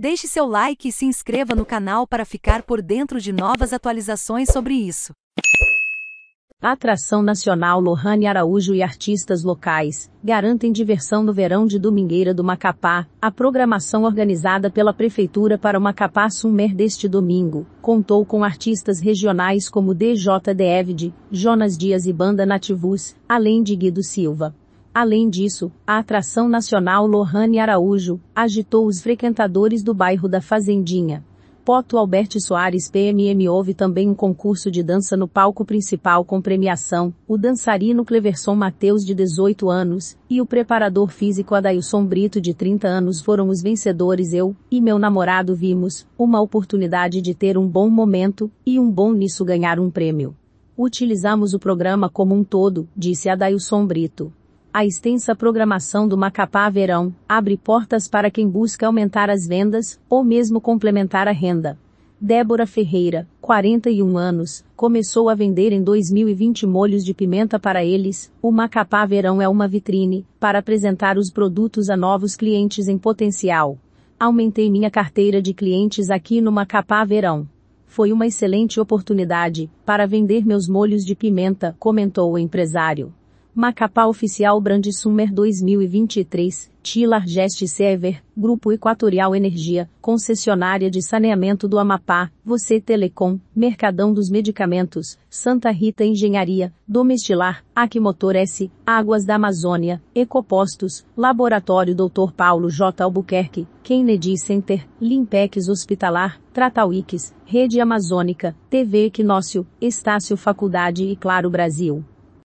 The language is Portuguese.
Deixe seu like e se inscreva no canal para ficar por dentro de novas atualizações sobre isso. Atração nacional Lohane Araújo e artistas locais garantem diversão no verão de Domingueira do Macapá. A programação organizada pela Prefeitura para o Macapá Summer deste domingo contou com artistas regionais como DJ David, Jonas Dias e Banda Nativus, além de Guido Silva. Além disso, a atração nacional Lohane Araújo agitou os frequentadores do bairro da Fazendinha. Poto Alberto Soares PMM houve também um concurso de dança no palco principal com premiação, o dançarino Cleverson Mateus de 18 anos e o preparador físico Adailson Brito de 30 anos foram os vencedores eu e meu namorado vimos uma oportunidade de ter um bom momento e um bom nisso ganhar um prêmio. Utilizamos o programa como um todo, disse Adailson Brito. A extensa programação do Macapá Verão abre portas para quem busca aumentar as vendas ou mesmo complementar a renda. Débora Ferreira, 41 anos, começou a vender em 2020 molhos de pimenta para eles. O Macapá Verão é uma vitrine para apresentar os produtos a novos clientes em potencial. Aumentei minha carteira de clientes aqui no Macapá Verão foi uma excelente oportunidade para vender meus molhos de pimenta, comentou o empresário. Macapá Oficial Brand Summer 2023, Tilar Gest Server, Grupo Equatorial Energia, Concessionária de Saneamento do Amapá, Você Telecom, Mercadão dos Medicamentos, Santa Rita Engenharia, Domestilar, Aquimotor S, Águas da Amazônia, Ecopostos, Laboratório Dr. Paulo J. Albuquerque, Kennedy Center, Limpex Hospitalar, Tratawix, Rede Amazônica, TV Equinócio, Estácio Faculdade e Claro Brasil.